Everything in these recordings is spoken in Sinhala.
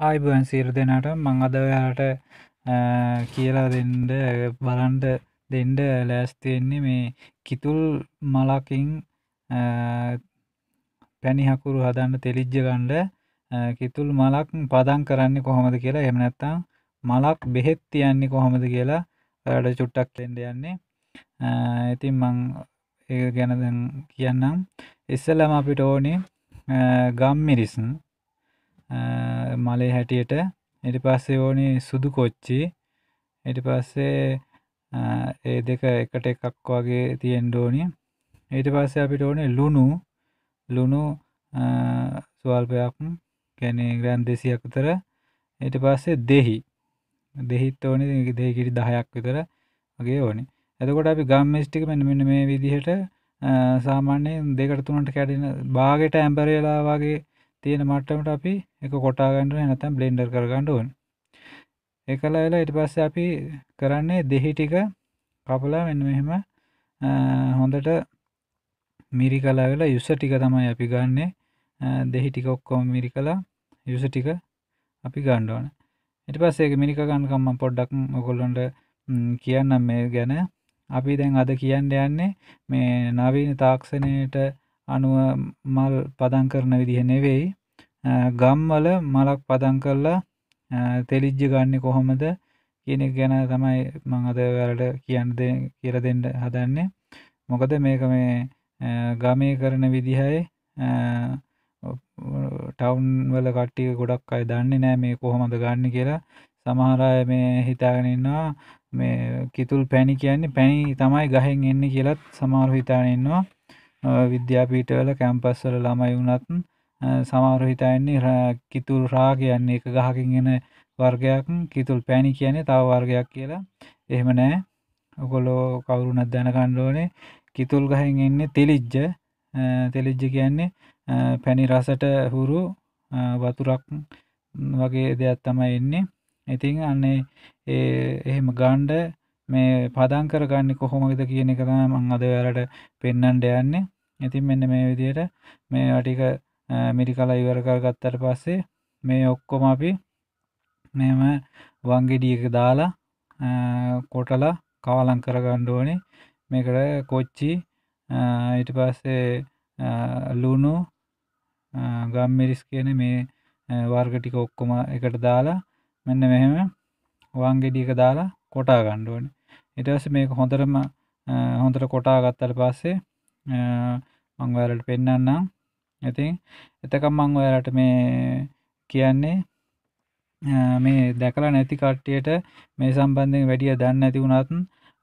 ආයිබුවන් සීරු දෙනට මං අද ඔයාට කියලා දෙන්ඩ බලන්ට දෙන්ඩ ලෑස්තිවෙන්නේ මේ කිතුල් මලකින් පැණිහකුරු හදන්න තෙලිජ්ජ ගණ්ඩ කිතුල් මලක් පදන් කරන්නේ කොහොමද කියලා එමනැත්තං මලක් බෙහෙත් තියන්නේ කොහොමද කියලා වැඩ චුට්ටක් තෙන්ඩ යන්නේ ඉතින් මං ඒ ගැනද කියන්නම් ඉස්සලම අපිට ඕනේ ගම්මිරිසන් මලේ හැටියට එට පස්සේ ඕනි සුදු කොච්චි එට පස්සේ ඒ දෙක එකට එකක් වගේ තියෙන්ඩෝනිය ඊට පස්සේ අපිට ඕනේ ලුණු ලුණු ස්වල්පයක් ගැන ග්‍රෑන් දෙසියක් අතර ඊට පස්සේ දෙහි දෙහිත් ඕනේ දෙහිකිරි දහයක් විතර වගේ ඕනේ එතකොට අපි ගම්මිස්ටික මෙන්න මෙන්න මේ විදිහට සාමාන්‍යයෙන් දෙකට තුනට කැඩෙන බාගෙට ඇම්බරේලා වගේ තියෙන මට්ටමට අපි එක කොටා ගන්න ඕනේ නැත්නම් බ්ලෙන්ඩර් කර ගන්න ඕනේ. ඒකලා වෙලා ඊට පස්සේ අපි කරන්නේ දෙහි ටික කපලා මෙන්න මෙහෙම හොඳට මිරි කලා වෙලා යුස ටික තමයි අපි ගන්නෙ. දෙහි ටික ඔක්කොම මිරි කලා යුස ටික අපි ගන්න ඕන. ඊට පස්සේ ඒක මිරික ගන්නකම් මම පොඩ්ඩක් ඔයගොල්ලන්ට කියන්නම් මේ ගැන. අපි දැන් අද කියන්න යන්නේ මේ නවීන තාක්ෂණයට අනුව මල් පදන් කරන විදිහ නෙවෙයි ගම්වල මලක් පදන් කරලා තෙලිජ්ජ ගන්න කොහොමද කියන ගැන තමයි මං අද වැලට කියන්න කියල දෙන්න හදන්නේ මොකද මේක මේ ගමේ කරන විදිහයි ටවුන් වල කට්ටිය ගොඩක් අය දන්නේ නෑ මේ කොහොමද ගන්න කියලා සමහරය මේ හිතාගෙනන්නවා මේ කිතුල් පැණි කියන්නේ පැණි තමයි ගහෙන් එන්න කියලත් සමාරු හිතාගෙනන්නවා විද්‍යාපීඨවල කැම්පස් වල ළමයි වුණත් සමහරව හිතා ඉන්නේ කිතුල් රා කියන්නේ එක ගහකින් එන වර්ගයක්. කිතුල් පැණි කියන්නේ තව වර්ගයක් කියලා. එහෙම නෑ. ඔයගොල්ලෝ කවුරුනත් දැනගන්න ඕනේ. කිතුල් ගහෙන් එන්නේ තෙලිජ්ජ. තෙලිජ්ජ කියන්නේ පැණි රසට හුරු වතුරක් වගේ දෙයක් තමයි එන්නේ. ඉතින් අන්න ඒ එහෙම ගාන්න මේ පදම් කරගන්නේ කොහොමද කියන එක තමයි මම අද ඔයාලට පෙන්වන්න යන්නේ. ඉතින් මෙන්න මේ විදියට මේ ටික මිරි කලා ඉවර කර ගත්තට පස්සේ මේ ඔක්කොම අපි මෙම වංගෙඩියක දාලා කොටලා කවලං කරගන්න ඕනේ මේකට කොච්චි ඊට පස්සේ ලුණු ගම්මිරිස් කියන මේ වර්ග ටික ඔක්කොම එකට දාලා මෙන්න මෙහෙම වංගෙඩියක දාලා කොටා ගන්න ඕනේ ඊට පස්සේ මේක හොඳටම හොඳට කොටා ගත්තට පස්සේ මං ඔයාලට පෙන්වන්නම්. ඉතින් එතකම් මං ඔයාලට මේ කියන්නේ මේ දැකලා නැති කට්ටියට මේ සම්බන්ධයෙන් වැඩිය දන්නේ නැති වුණත්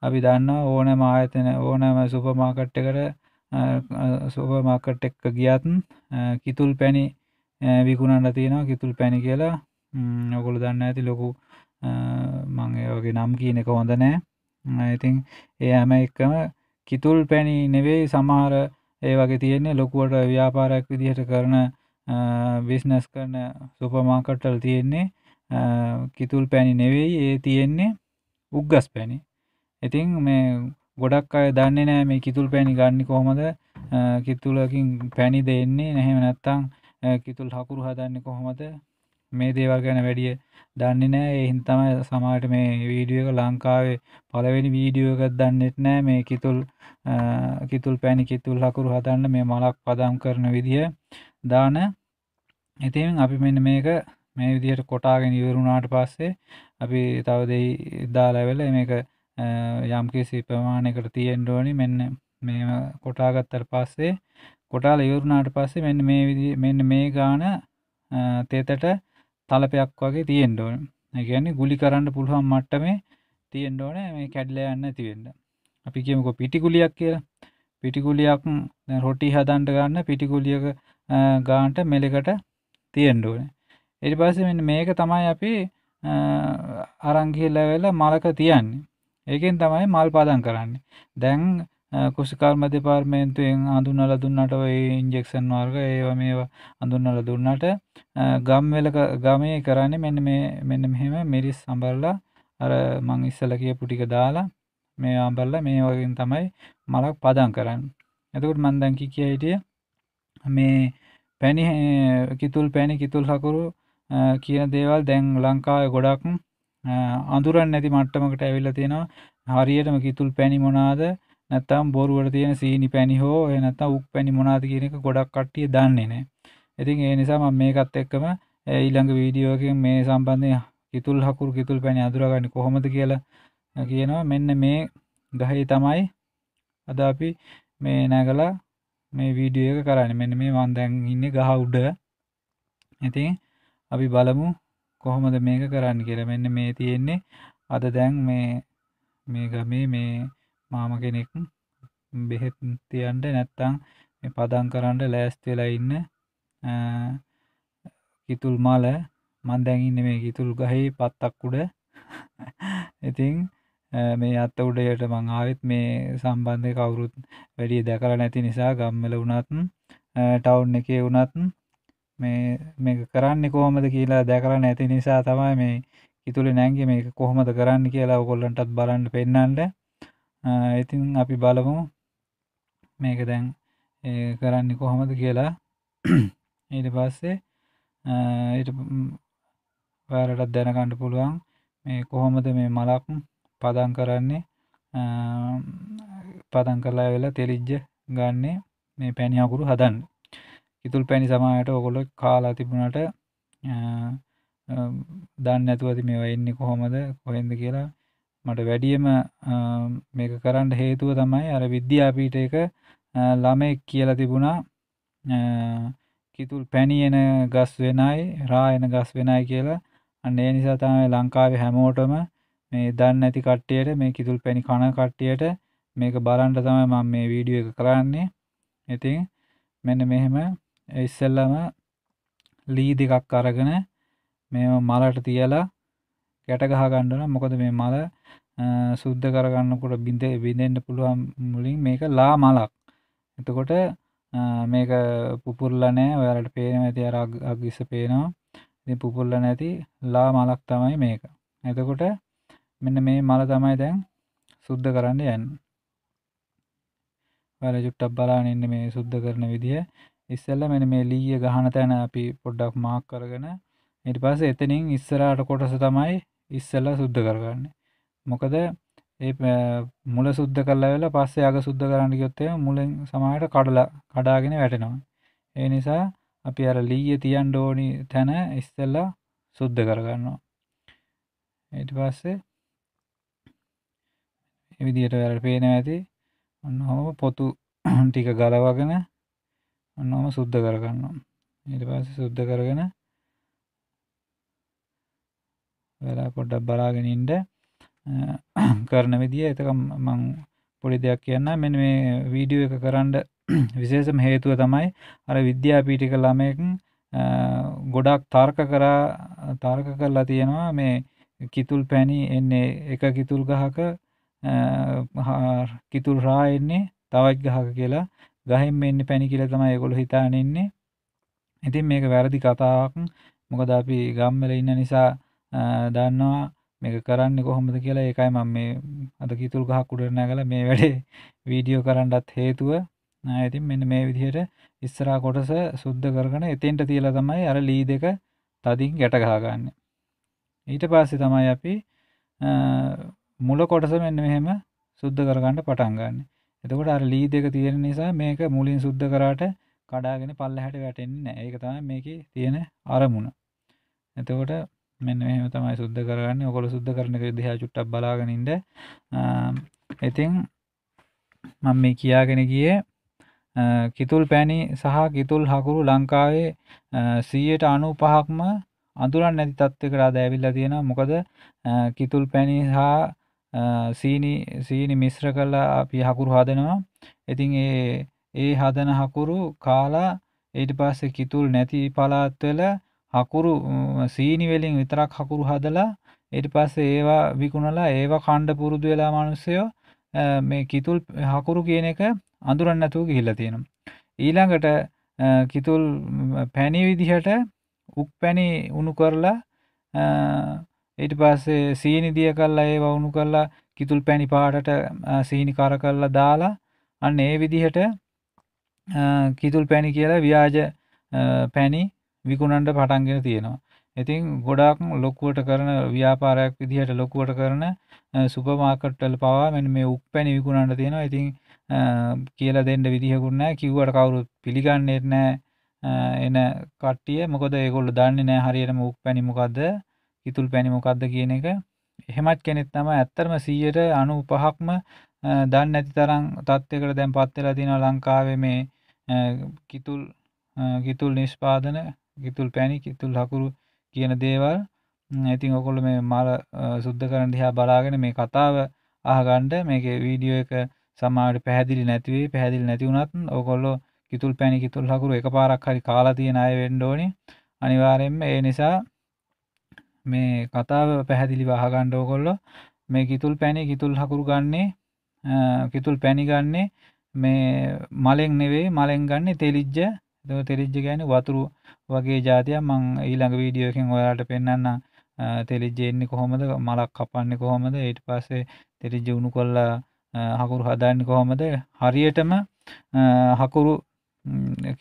අපි දන්නවා ඕනෑම ආයතන ඕනෑම සුපර් මාකට් එකට සුපර් මාකට් එකක ගියත් කිතුල් පැණි විකුණන්න තියෙනවා කිතුල් පැණි කියලා ඔයගොල්ලෝ දන්න ඇති ලොකු මං ඒ වගේ නම් කියන එක හොඳ නෑ. ඉතින් ඒ හැම එකම කිතුල් පැණි නෙවෙයි සමහර ඒ වගේ තියෙන්නේ ලොකුවට ව්‍යාපාරයක් විදිහට කරන බිස්නස් කරන සුපමාකට්ටල් තියෙන්නේ කිතුල් පැණි නෙවෙයි ඒ තියෙන්නේ උග්ගස් පැණි. ඉතින් මේ ගොඩක් අය දන්නේ නෑ මේ කිතුල් පැණි ගන්න කොහොමද කිතුලකින් පැණි දෙන්නේ නැහෙම නැත්තම් කිතුල් හකුරු හදන්නේ කොහොමද මේ දේවල් ගැන වැඩිය දන්නේ නෑ එහින් තමයි සමහරට මේ වීඩියෝ එක ලංකාවේ පළවෙනි වීඩියෝ එකක් දන්නෙත් නෑ මේ කිතුල් කිතුල් පැණි කිතුල් හකුරු හදන්න මේ මලක් පදම් කරන විදිය දාන ඉතින් අපි මෙන්න මේක මේ විදිහට කොටාගෙන ඉවරුණාට පස්සේ අපි තව දෙයි දාලා වෙලා මේක යම්කිසි ප්‍රමාණයකට තියෙන්න ඕනි මෙන්න මේ කොටාගත්තට පස්සේ කොටාලා ඉවරුණාට පස්සේ මෙන්න මේ විදිහ මෙන්න මේ ගාන තෙතට තලපයක් වගේ තියෙන්න ඕන. ඒ කියන්නේ ගුලි කරන්න පුළුවන් මට්ටමේ තියෙන්න ඕනේ මේ කැඩිලා යන්න තියෙන්න. අපි කියමුකෝ පිටිගුලියක් කියලා. පිටිගුලියක් දැන් රොටි හදන්න ගන්න පිටිගුලියක ගානට මෙලකට තියෙන්න ඕනේ. ඊට පස්සේ මෙන්න මේක තමයි අපි අරන් ගිහලා වෙලා මලක තියන්නේ. ඒකෙන් තමයි මල් පදම් කරන්නේ. දැන් කුසිකාල් මධ්‍යපාර්මේන්තුවෙන් හඳුන්වලා දුන්නට ඔය ඉන්ජෙක්ෂන් වර්ග ඒවා මේවා හඳුන්වලා දුන්නට ගම්වල ගමේ කරන්නේ මෙන්න මේ මෙන්න මෙහෙම මිරිස් අඹරලා අර මං ඉස්සලා කියපු ටික දාලා මේ අඹරලා මේ වගේ තමයි මලක් පදම් කරන්නේ. එතකොට මං දැන් කිය හිටිය මේ පැණි කිතුල් පැණි කිතුල් හකුරු කියන දේවල් දැන් ලංකාවේ ගොඩක් අඳුරන්නේ නැති මට්ටමකට ඇවිල්ලා තියෙනවා. හරියටම කිතුල් පැණි මොනවාද නැත්තම් බොරුවට තියෙන සීනි පැණි හෝ නැත්තම් උක් පැණි මොනවාද කියන එක ගොඩක් කට්ටිය දන්නේ නැහැ. ඉතින් ඒ නිසා මම මේකත් එක්කම ඊළඟ වීඩියෝ එකකින් මේ සම්බන්ධයෙන් කිතුල් හකුරු කිතුල් පැණි අඳුරගන්නේ කොහොමද කියලා කියනවා. මෙන්න මේ ගහේ තමයි අද අපි මේ නැගලා මේ වීඩියෝ එක කරන්නේ. මෙන්න මේ මම දැන් ඉන්නේ ගහ උඩ. ඉතින් අපි බලමු කොහොමද මේක කරන්න කියලා. මෙන්න මේ තියෙන්නේ අද දැන් මේ මේ ගමේ මේ මාම කෙනෙක් බෙහෙත් තියන්ට නැත්තං පදන් කරන්න ලෑස්තිලා ඉන්න කිතුල් මල මන් දැඟන්න මේ කිතුල් ගහහි පත්තක්කුඩ ඉතිං මේ අත්ත උඩයට මං ආවෙත් මේ සම්බන්ධය කවුරුත් වැඩිය දැකර නැති නිසා ගම්මල වුණත්න් ටවුන් එකේ වුණත්න් මේ මේ කරන්න කොහොමද කියලා දැකර නැති නිසා තමයි මේ කිතුළි නැන්ගේ මේ කොහොමද කරන්න කියලා ඔකොල්ලන්ටත් බලන්න පෙන්නන්ට ඉතින් අපි බලමු මේක දැන් කරන්න කොහොමද කියලා ඊට පස්සේ වැරටත් දැනකණ්ඩ පුළුවන් මේ කොහොමද මේ මලක් පදන් කරන්නේ පදන් කරලා වෙලා තෙලිජ්ජ ගන්නේ මේ පැණි අකුරු හදන්න ඉතුල් පැණි සමායට ඔකොල කාලා තිබුණට දන්න ඇතුවති මේවා එන්නේ කොහොමද කොහෙන්ද කියලා මට වැඩියම මේක කරන්න හේතුව තමයි අර විද්‍යාපීට එක ළමෙක් කියලා තිබුණා කිතුල් පැණියන ගස් වෙනයි රායන ගස් වෙනයි කියලා අන්න ඒ නිසා තමයි ලංකාවේ හැමෝටම මේ දන්න නැති කට්ටියට මේ කිතුල් පැණි කන කට්ටියට මේක බලන්න තමයි මම මේ වීඩියෝ එක කරන්නේ. ඉතින් මෙන්න මෙහෙම ඉස්සෙල්ලම ලී දෙකක් අරගෙන මේව මලට තියලා ගැට ගහ ගන්න මොකද මේ මල සුද්ධ කරගන්නකොට බිඳ බිඳෙන්ට පුළුවන් මුලින් මේක ලා මලක් එතකොට මේක පුපුරල නෑ ඔයාලට පේන ඇති අරක් අගිස පේනවා ඉති පුපුරල නැති ලා මලක් තමයි මේක එතකොට මෙන්න මේ මල තමයි දැන් සුද්ධ කරන්න යන්න වැල චුට්ටක් බලාන ඉන්න මේ සුද්ධ කරන විදිහ ඉස්සල්ල මෙන මේ ලීය ගහන තැන අපි පොඩ්ඩක් මාක් කරගෙන ඉට පස්ස එතනින් ඉස්සරාට කොටස තමයි ඉස්සල්ලා සුද්ධ කරගන්නේ මොකද ඒ මුල සුද්ද කරලා වෙලා පස්සේ අග සුද්ද කරන්න ගියොත් එහෙම මුලින් සමහරට කඩලා කඩාගෙන වැටෙනවා. ඒ නිසා අපි අර ලීයේ තියන්න ඕනි තැන ඉස්සෙල්ලා සුද්ධ කරගන්නවා. ඊට පස්සේ මේ විදිහට ඔයාලට පේනවා ඇති. ඔන්න ඔහම පොතු ටික ගලවගෙන ඔන්න ඔහම සුද්ධ කරගන්නවා. ඊට පස්සේ සුද්ධ කරගෙන වෙලා පොඩ්ඩක් බලාගෙන ඉන්න කරන විදිය එතකම් මං පොඩි දෙයක් කියන්න මෙ මේ වීඩියෝ එක කරන්න විශේෂම හේතුව තමයි අර විද්‍යාපීටික ළමයක ගොඩක් තර්ක කරා තර්ක කරලා තියෙනවා මේ කිතුල් පැණි එන්නේ එක කිතුල් ගහක කිතුල් රා එන්නේ තවත් ගහක කියලා ගහෙන් මෙන්න පැණි කියලා තමයි ඒගොල්ලෝ හිතාගෙන ඉන්නේ. ඉතින් මේක වැරදි කතාවක්. මොකද අපි ගම්වල ඉන්න නිසා දන්නවා මේක කරන්නේ කොහොමද කියලා ඒකයි මම මේ අද කිතුල් ගහක් උඩට නැගලා මේ වැඩේ වීඩියෝ කරන්නත් හේතුව. ආ ඉතින් මෙන්න මේ විදිහට ඉස්සරහා කොටස සුද්ධ කරගෙන එතෙන්ට තියලා තමයි අර ලී දෙක තදින් ගැට ගහගන්නේ. ඊට පස්සේ තමයි අපි මුල කොටස මෙන්න මෙහෙම සුද්ධ කරගන්න පටන් ගන්න. එතකොට අර ලී දෙක තියෙන නිසා මේක මුලින් සුද්ධ කරාට කඩාගෙන පල්ලහැට වැටෙන්නේ නැහැ. ඒක තමයි මේකේ තියෙන අරමුණ. එතකොට මෙන්න මෙහෙම තමයි සුද්ධ කරගන්න ඔකොල සුද්ධ කරන එක දෙහා චුට්ටක් බලාගෙනින්ට ඉතින් මම මේ කියාගෙන ගියේ කිතුල් පැණි සහ කිතුල් හකුරු ලංකාවේ සීයට අනු පහක්ම අඳුරන් නැති තත්ත්වකරා දැවිල්ලා තියෙන මොකද කිතුල් පැණි හා සීනි සීනි මිශ්‍ර කල්ලා අපි හකුරු හදනවා ඉතින් ඒ ඒ හදන හකුරු කාලා ඊට පස්සේ කිතුල් නැති පලාත්වල හකුරු සීනි වලින් විතරක් හකුරු හදලා ඊට පස්සේ ඒවා විකුණලා ඒවා කණ්ඩ පුරුදු වෙලා මිනිස්සුયો මේ කිතුල් හකුරු කියන එක අඳුරන්නේ නැතුව ගිහිල්ලා තියෙනවා. ඊළඟට කිතුල් පැණි විදිහට උක් පැණි උණු කරලා ඊට පස්සේ සීනි දිය කරලා ඒව උණු කරලා කිතුල් පැණි පාටට සීනි කර කරලා දාලා අන්න ඒ විදිහට කිතුල් පැණි කියලා ව්‍යාජ පැණි විකුණන්ඩ පටන්ගෙන තියෙනවා. ඉතින් ගොඩක් ලොක්කුවට කරන ව්‍යාපාරයක් විදිහට ලොකුවට කරන සුපමාකට්ටල පවා මෙ මේ උප පැණි විකුණන්ට තියෙනවා ඉතින් කියලා දෙන්න විදිහකුන්නෑ කිව්වට කවුරුත් පිළිගන්නෙත් නෑ එන කට්ටිය මොකද ඒගොල්ල දන්නේ නෑ හරියටම උක් පැණිමොකක්ද කිතුල් පැණිමොකක්ද කියන එක එහෙමත් කෙනෙත් තම ඇත්තරම සීයට අනු පහක්ම දන්න ඇති තරම් තත්ත්යකට දැන් පත්වෙලා දින ලංකාවේ මේ කිතුල් කිතුල් නිෂ්පාදන කිතුල් පැණි කිතුල් හකුරු කියන දේවල් ඉතින් ඔකොල මේ මල සුද්ධ කරන දිහා බලාගෙන මේ කතාව අහගන්ඩ මේක වීඩියෝ එක සමාට පැහැදිලි නැතිවේ පැහැදිලි නැතිවුණත් ඔකොල්ලො කිතුල් පැණි කිතුල් හකුරු එක පාරක් හරි කාලා තියෙන අය වෙන්ඩෝනි අනිවාරෙන්ම ඒ නිසා මේ කතාව පැහැදිලි වහගණ්ඩ ඕකොල්ලො මේ කිතුල් පැණි කිතුල් හකුරු ගන්නේ කිතුල් පැණි ගන්නේ මේ මලෙන් නෙවේ මලෙන් ගන්නේ තෙලිජ්ජ එතකොට තෙලිජ්ජ කියන්නේ වතුරු වගේ જાතියක් මම ඊළඟ වීඩියෝ එකෙන් ඔයාලට පෙන්වන්නම් තෙලිජ්ජ එන්නේ කොහොමද මලක් කපන්නේ කොහොමද ඊට පස්සේ තෙලිජ්ජ උණු කරලා හකුරු හදාන්නේ කොහොමද හරියටම හකුරු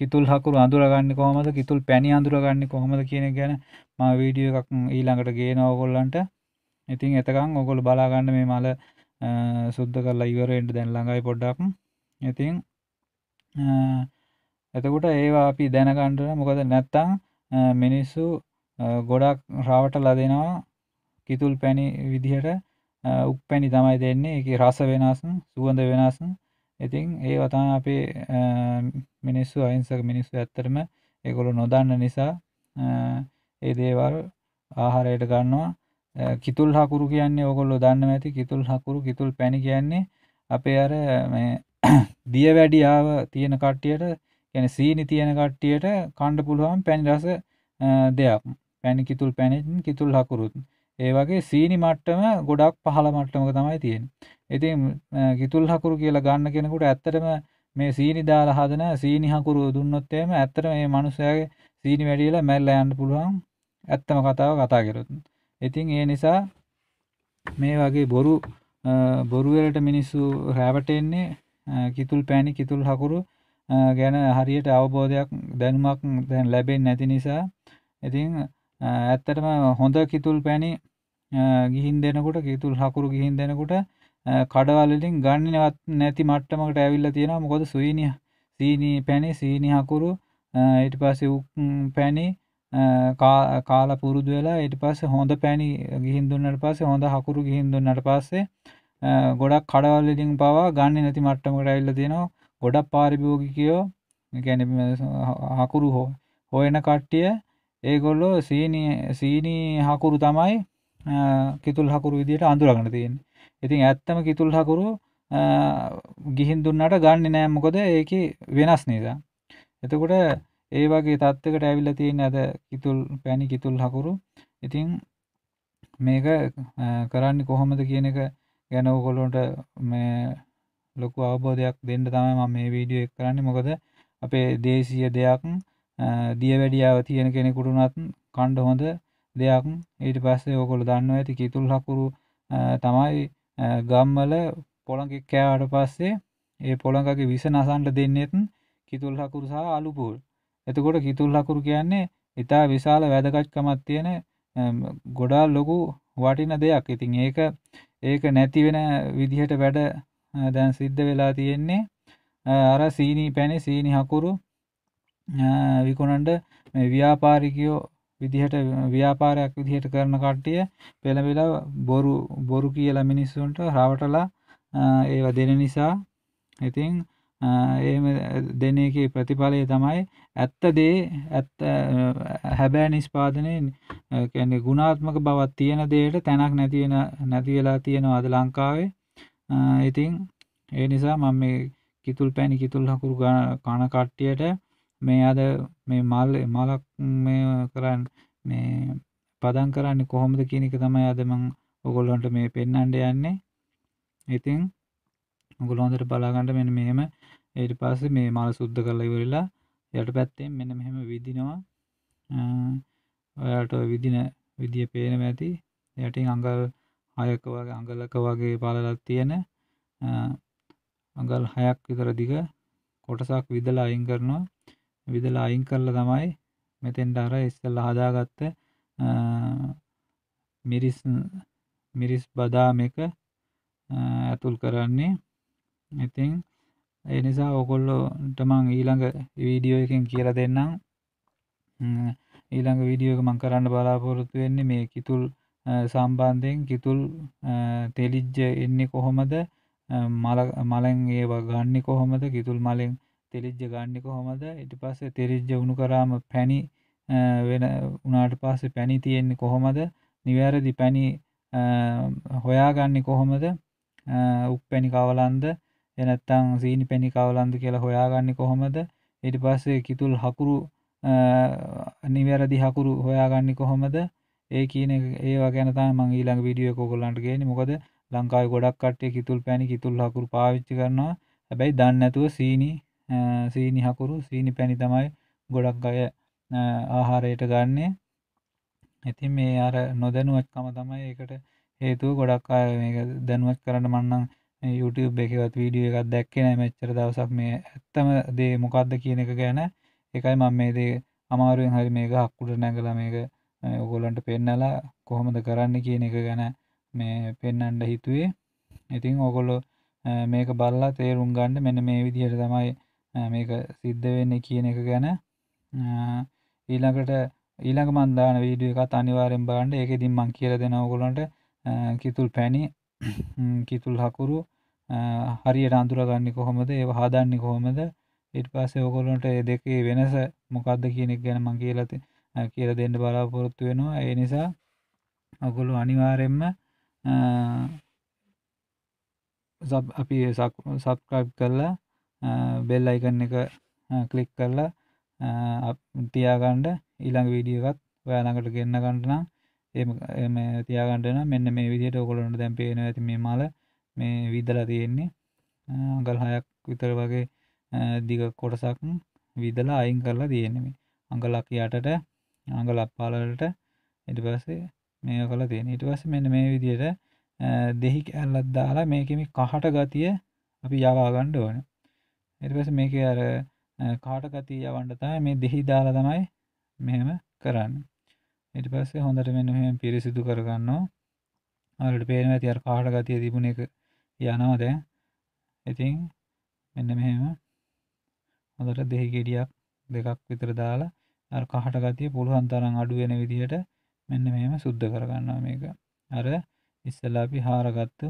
කිතුල් හකුරු අඳුරගන්නේ කොහොමද කිතුල් පැණි අඳුරගන්නේ කොහොමද කියන එක ගැන මම වීඩියෝ එකක් ඊළඟට ගේනවා ඔයගොල්ලන්ට ඉතින් එතකන් ඔයගොල්ලෝ බලා ගන්න මේ මල සුද්ධ කරලා ඉවර වෙන්න දැන් ළඟයි පොඩ්ඩක් ඉතින් එතකොට ඒවා අපි දැනගණ්ඩන මොකද නැත්තං මිනිස්සු ගොඩක් රාවටලා දෙනවා කිතුල් පැණි විදිහට උක් පැණි තමයි දෙන්නේ එක රස වෙනසන් සුවඳ වෙනසන් ඉතින් ඒ වතන් අපේ මිනිස්සු අයිංසක මිනිස්සු ඇත්තරම එකොළු නොදන්න නිසා ඒ දේවල් ආහාරයට ගන්නවා කිතුල් හකුරු කියන්නේ ඔකොල්ලො දන්න ඇති කිතුල් හකුරු කිතුල් පැණි කියන්නේ අපේ අර දිය වැඩියාව තියෙන කට්ටියට ගැන සීනි තියෙන කට්ටියට කණ්ඩ පුළුවන් පැණිරස දෙයක් පැණි කිතුල් පැණින් කිතුල් හකුරුත් ඒ වගේ සීනි මට්ටම ගොඩක් පහළ මට්ටමක තමයි තියෙන ඉතින් කිතුල් හකුරු කියලා ගන්න කෙනෙකුට ඇත්තටම මේ සීනි දාලා හදන සීනි හකුරු දුන්නොත් එහෙම ඇත්තට මේ මනුස්සයාගේ සීනි වැඩිලා මැරිලා යන්න පුළුවන් ඇත්තම කතාව කතා කරොත් ඉතින් ඒ නිසා මේ වගේ බොරු බොරුවලට මිනිස්සු රැවටෙන්නේ කිතුල් පැණි කිතුල් හකුරු ගැන හරියට අවබෝධයක් දැනුමක් දැන් ලැබෙන් නැති නිසා ඉතින් ඇත්තටම හොඳ කිතුල් පැණි ගිහින් දෙනකොට කිතුල් හකුරු ගිහින් දෙනකොට කඩවලින් ගන්නවත් නැති මට්ටමකට ඇවිල්ලා තියෙනවා මොකද සුයිනිය සීනී පැණි සීනි හකුරු ඊට පස්සේ පැණි කාලා පුරුදු වෙලා ඊට පස්සේ හොඳ පැණි ගිහින් දුන්නාට පස්සේ හොඳ හකුරු ගිහින් දුන්නාට පස්සේ ගොඩක් කඩවලින් පවා ගන්නේ නැති මට්ටමකට ඇවිල්ලා තියෙනවා ගොඩක් පාරිභෝගිකයෝ ගැන හකුරු හෝ හොයන කට්ටිය ඒගොල්ලෝ සීනී සීනී හකුරු තමයි කිතුල් හකුරු විදියට අඳුරගන තියෙන් ඉතින් ඇත්තම කිතුල් හකුරු ගිහින් දුන්නට ගන්න නෑ මොකද ඒක වෙනස් නිසා එතකොට ඒ වගේ තත්වකට ඇවිල්ල තියෙන ඇද කිතුල් පැණි කිතුල් හකුරු ඉතින් මේක කරන්න කොහොමද කියන එක ගැනවකොලොන්ට මේ ලොකු අවබෝධයක් දෙන්න තමයි මම මේ වීඩියෝ එක කරන්නේ මොකද අපේ දේශීය දෙයක් දියවැඩියාව තියෙන කෙනෙකුට උනත් කණ්ඩ හොඳ දෙයක් ඊට පස්සේ ඕගොල්ලෝ දන්නවා ඇති කිතුල් හකුරු තමයි ගම්වල පොළඟෙක් කෑවට පස්සේ ඒ පොළඟගේ විස නසන්න දෙන්නෙත් කිතුල් හකුරු සහ අලු පූල්. එතකොට කිතුල් හකුරු කියන්නේ ඊටා විශාල වැදගත්කමක් තියෙන ගොඩාක් ලොකු වටින දෙයක්. ඉතින් ඒක ඒක නැති වෙන විදිහට වැඩ දැන් සිද්ධ වෙලා තියෙන්නේ අර සීනී පැණි සීනි හකුරු විකුණන්ඩ මේ ව්‍යාපාරිකයෝ විදිහට ව්‍යාපාරයක් විදිහට කරන කට්ටිය පෙළඹිලා බොරු බොරු කියලා මිනිස්සුන්ට රවටලා ඒව දෙන නිසා ඉතින් එහෙම දෙන එකේ ප්‍රතිඵලය තමයි ඇත්ත දේ ඇත්ත හැබෑ නිෂ්පාදනයේ කියන්නේ ගුණාත්මක බවක් තියෙන දෙයට තැනක් නැති වෙන නැති වෙලා තියෙනවා අද ලංකාවේ ඉතින් ඒ නිසා මම මේ කිතුල් පැණි කිතුල් හකුරු කන කට්ටියට මේ අද මේ මල් මලක් මේ කරන්න මේ පදම් කරන්නේ කොහොමද කියන එක තමයි අද මම ඔයගොල්ලන්ට මේ පෙන්වන්න යන්නේ. ඉතින් ඔයගොල්ලෝ හොඳට බලා ගන්න මෙන්න මෙහෙම ඊට පස්සේ මේ මල සුද්ධ කරලා ඉවරලා යට පැත්තෙන් මෙන්න මෙහෙම විදිනවා. ඔයාලට විදින විදිය පේනවා ඇති. යටින් අඟල් හයක වගේ අඟලක වගේ පලලක් තියෙන අඟල් හයක් විතර දිග කොටසක් විදලා අයින් කරනවා විදලා අයින් කරලා තමයි මෙතෙන්ට අර ඉස්සෙල්ලා හදාගත්ත මිරිස් මිරිස් බදාම එක ඇතුල් කරන්නේ ඉතින් ඒ නිසා ඔකොල්ලොන්ට මං ඊළඟ වීඩියෝ එකෙන් කියලා දෙන්නම් ඊළඟ වීඩියෝ එක මං කරන්න බලාපොරොත්තු වෙන්නේ මේ කිතුල් සම්බන්ධයෙන් කිතුල් තෙලිජ්ජ එන්නේ කොහොමද මලෙන් ඒව ගන්න කොහොමද කිතුල් මලෙන් තෙලිජ්ජ ගන්න කොහොමද ඉට පස්සේ තෙරිජ්ජ උුණු කරාම පැණි වෙන උනාට පස්සේ පැණි තියෙන්නේ කොහොමද නිවැරදි පැණි හොයාගන්නේ කොහොමද උක් පැණි කවලන්ද එනැත්තං සීනි පැණි කවලන්ද කියලා හොයාගන්නේ කොහොමද ඉට පස්සේ කිතුල් හකුරු නිවැරදි හකුරු හොයාගන්නේ කොහොමද ඒ කියන ඒවා ගැන තමයි මම ඊළඟ වීඩියෝ එක ඔයගොල්ලන්ට ගේන්නේ. මොකද ලංකාවේ ගොඩක් කට්ටිය කිතුල් පැණි කිතුල් හකුරු පාවිච්චි කරනවා. හැබැයි දන්නේ නැතුව සීනි සීනි හකුරු සීනි පැණි තමයි ගොඩක් අය ආහාරයට ගන්නේ. ඉතින් මේ අර නොදැනුවත්කම තමයි ඒකට හේතුව. ගොඩක් අය මේක දැනුවත් කරන්න මම නම් YouTube එකේවත් වීඩියෝ එකක් දැක්කේ නැහැ මෙච්චර දවසක් මේ ඇත්තම දේ මොකද්ද කියන එක ගැන. ඒකයි මම මේ දේ අමාරුවෙන් හරි මේක අක්කුඩ නැගලා මේක ඔගොලන්ට පෙන්නලා කොහොමද කරන්න කියන එක ගැන මේ පෙන්නන්ඩ හිතුවේ ඉතින් ඕකොල්ලො මේක බල්ලා තේරුම් ගණ්ඩ මෙන මේ විදිහයට තමයි මේක සිද්ධ වෙන්න කියන එක ගැන ඊළඟට ඊළඟ මන්දාන වීඩිය එකත් අනිවාරෙන් බාන්ඩ එක දිම් මං කියල දෙෙන ඔගොලන්ට කිතුල් පැණි කිතුල් හකුරු හරියට අන්තුරගන්න කොහොමද ඒ හදන්න කොහොමද ඉට පස්සේ ඔකොලොන්ට දෙකේ වෙනස මොකක්ද කියනෙක් ගැන මං කියලති කියලා දෙන්න බලාපොරොත්තු වෙනවා ඒ නිසා ඔගොල්ලෝ අනිවාර්යෙන්ම අපි සබ්ස්ක්‍රයිබ් කරලා බෙල් අයිකන් එක ක්ලික් කරලා තියාගන්න ඊළඟ වීඩියෝ එකත් ඔයාලඟට ගෙන්න ගන්න නම් එම තියාගන්න නම් මෙන්න මේ විදිහට ඔයගොල්ලන්ට දැන් පේනවා ඇති මේ මල මේ විදලා තියෙන්නේ අඟල් 6ක් විතර වගේ දිග කොටසක් විදලා අයින් කරලා තියෙන්නේ මේ අඟලක් යටට අංග ලප්පාලට ඉට පස්සේ මේ කළ තියෙන ඉට පස්ස මෙන්න මේ විදියට දෙහි ඇල්ලත් දාලා මේකෙම කහට ගතිය අපි යවාගණ්ඩ ඕන එටපස මේක අර කාට ගතිය යවන්ඩතා මේ දෙහි දාලා තමයි මෙහෙම කරන්න ඉට පස්සේ හොඳට මෙන්න මෙම පිරිසිදු කරගන්නවා අලට පේන ඇති අර කාට ගතිය තිබුණ එක යනවා දැන් ඉතින් මෙන්න මෙහෙම හොඳට දෙහි ගෙඩියක් දෙකක් විතර දාලා අර කහට ගතිය පුළුවන් තරම් අඩු වෙන විදිහට මෙන්න මෙහෙම සුද්ධ කරගන්නවා මේක. අර ඉස්සලා අපි හාරගත්තු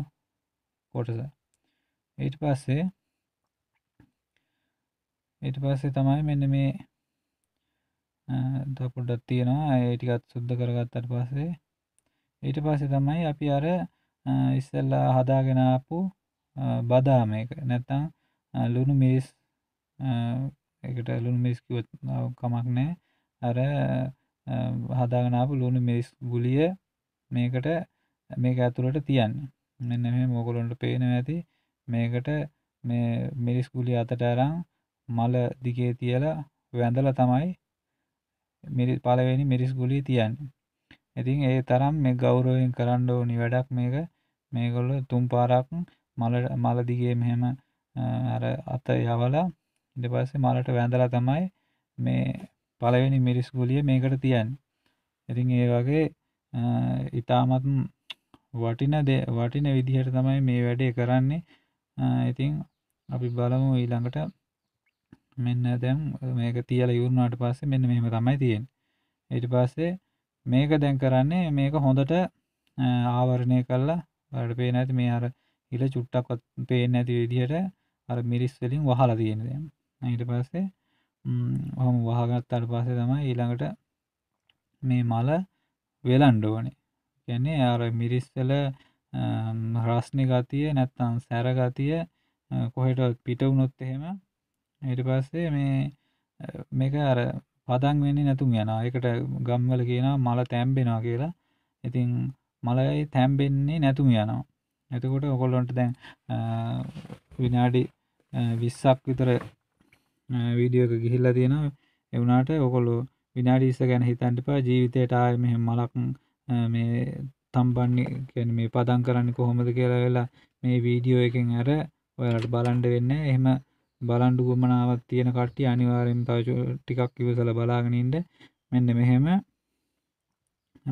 කොටස. ඊට පස්සේ ඊට පස්සේ තමයි මෙන්න මේ තව පොඩ්ඩක් තියෙනවා ඒ ටිකත් සුද්ධ කරගත්තට පස්සේ ඊට පස්සේ තමයි අපි අර ඉස්සෙල්ලා හදාගෙන ආපු බදාම එක නැත්තම් ලුණු මිරිස් ඒකට ලුණු මිරිස් කිව්වත් කමක් නැහැ අර හදාගනාපු ලුණු මිරිස් ගුලිය මේකට මේක ඇතුළට තියන්න මෙන්න මේ මොගොලොන්ට පේන ඇති මේකට මේ මිරිස් ගුලි අතට අරං මල දිගේ තියලා වැඳල තමයි මිරි පලවෙනි මිරිස් ගුලි තියන්න ඉතින් ඒ තරම් මේ ගෞරෝයෙන් කරන්න ඕනි වැඩක් මේක මේගොල්ල තුම් පාරක් මල මලදිගේ මෙහෙම අර අත යවලා ඉඩ පස්සේ මලට වැඳලා තමයි මේ පළවෙනි මිරිස් ගුලිය මේකට තියන් ඉතින් ඒ වගේ ඉතාමත් වටින වටින විදිහට තමයි මේ වැඩේ කරන්නේ ඉතින් අපි බලමු ඊළඟට මෙන්න දැන් මේක තියලා ඉවරනාට පස්සේ මෙන්න මෙහෙම තමයි තියෙන්නේ ඊට පස්සේ මේක දැන් කරන්නේ මේක හොඳට ආවරණය කරලා බලට පේන ඇති මේ අර ඉල චුට්ටක්වත් පේන්නේ නැති විදිහට අර මිරිස් වලින් වහලා තියෙන දැන් ඊට පස්සේ හම වහගත්තාට පස්සේ තමයි ඊළඟට මේ මල වෙලන්ඩෝනේ ගැන්නේ අර මිරිස්සල රස්්නි ගතිය නැත්තම් සැරගතිය කොහෙට පිට වුණොත් එහෙම ඊට පස්සේ මේ මේක අර පදන් වෙන්නේ නැතුම් යනවා එකට ගම්වල කියනවා මල තැම්බෙනවා කියලා ඉතින් මලයි තැම්බෙන්නේ නැතුම් යනවා එතකොට ඔකොල්ලොන්ට දැන් විනාඩි විස්සක් විතර වීඩියෝ එක ගිහිල්ලා තියෙනවා. ඒ වුණාට ඔයගොල්ලෝ විනාඩි 20 ගැන හිතන්න එපා. ජීවිතේට ආයේ මෙහෙම මලක් මේ තම්බන්නේ කියන්නේ මේ පදම් කරන්නේ කොහොමද කියලා වෙලා මේ වීඩියෝ එකෙන් අර ඔයාලට බලන්න වෙන්නේ. එහෙම බලන් ගුමනාවක් තියෙන කට්ටිය අනිවාර්යෙන් තව ටිකක් ඉවසලා බලාගෙන ඉන්න. මෙන්න මෙහෙම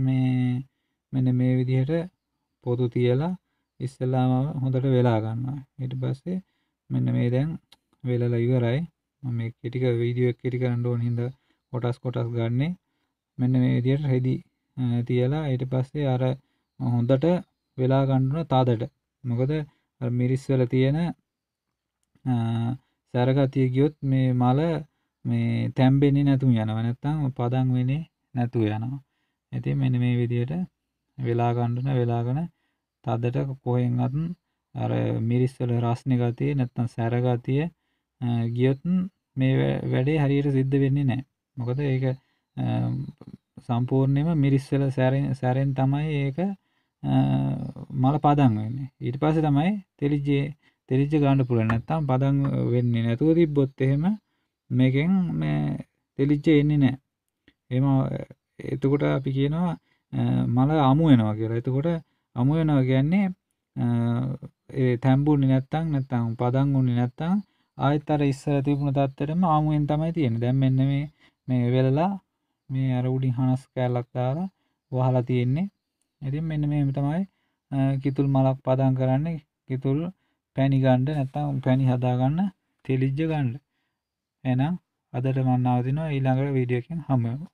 මේ මෙන්න මේ විදිහට පොතු තියලා ඉස්සෙල්ලාම හොඳට වෙලා ගන්නවා. ඊට පස්සේ මෙන්න මේ දැන් වෙලලා ඉවරයි. මේ කෙටික වීඩියෝ එක කෙටි කරන්න ඕන හින්දා කොටස් කොටස් ගන්න මෙන්න මේ විදියට රෙදි තියලා ඊට පස්සේ අර හොඳට වෙලා ගන්න තාදට මොකද අර මිරිස් වල තියෙන සැරගතිය ගියොත් මේ මල මේ තැම්බෙන්නේ නැතුව යනවා නැත්තම් පදන් වෙන්නේ නැතුව යනවා. ඉතින් මෙන්න මේ විදියට වෙලා ගන්නන වෙලාගෙන තදට කොහෙන්වත් අර මිරිස් වල රස්නේ ගතිය නැත්තම් සැර ගතිය ගියොත් මේ වැඩේ හරියට සිද්ධ වෙන්නේ නැහැ. මොකද ඒක සම්පූර්ණයෙන්ම මිරිස්සල සැරෙන් සැරෙන් තමයි ඒක මල පදන් වෙන්නේ. ඊට පස්සේ තමයි තෙලිජ්ජේ තෙලිජ්ජ ගන්න පුළුවන්. නැත්තම් පදන් වෙන්නේ නැතුව තිබ්බොත් එහෙම මේකෙන් මේ තෙලිජ්ජ එන්නේ නැහැ. එහෙම එතකොට අපි කියනවා මල අමු වෙනවා කියලා. එතකොට අමු වෙනවා කියන්නේ ඒ තැඹුන්නේ නැත්තම් නැත්තම් පදන් උන්නේ නැත්තම් ආයෙත් අර ඉස්සර තිබුණ තත්ත්වෙටම ආමුවෙන් තමයි තියෙන්නේ. දැන් මෙන්න මේ මේ වෙලලා මේ අර උඩින් හනස් කෑල්ලක් දාලා වහලා තියෙන්නේ. ඉතින් මෙන්න මේම තමයි කිතුල් මලක් පදම් කරන්නේ. කිතුල් පැණි ගන්න නැත්නම් පැණි හදා ගන්න තෙලිජ්ජ ගන්න. එහෙනම් අදට මම නවතිනවා ඊළඟ වීඩියෝ එකෙන් හමු වෙමු.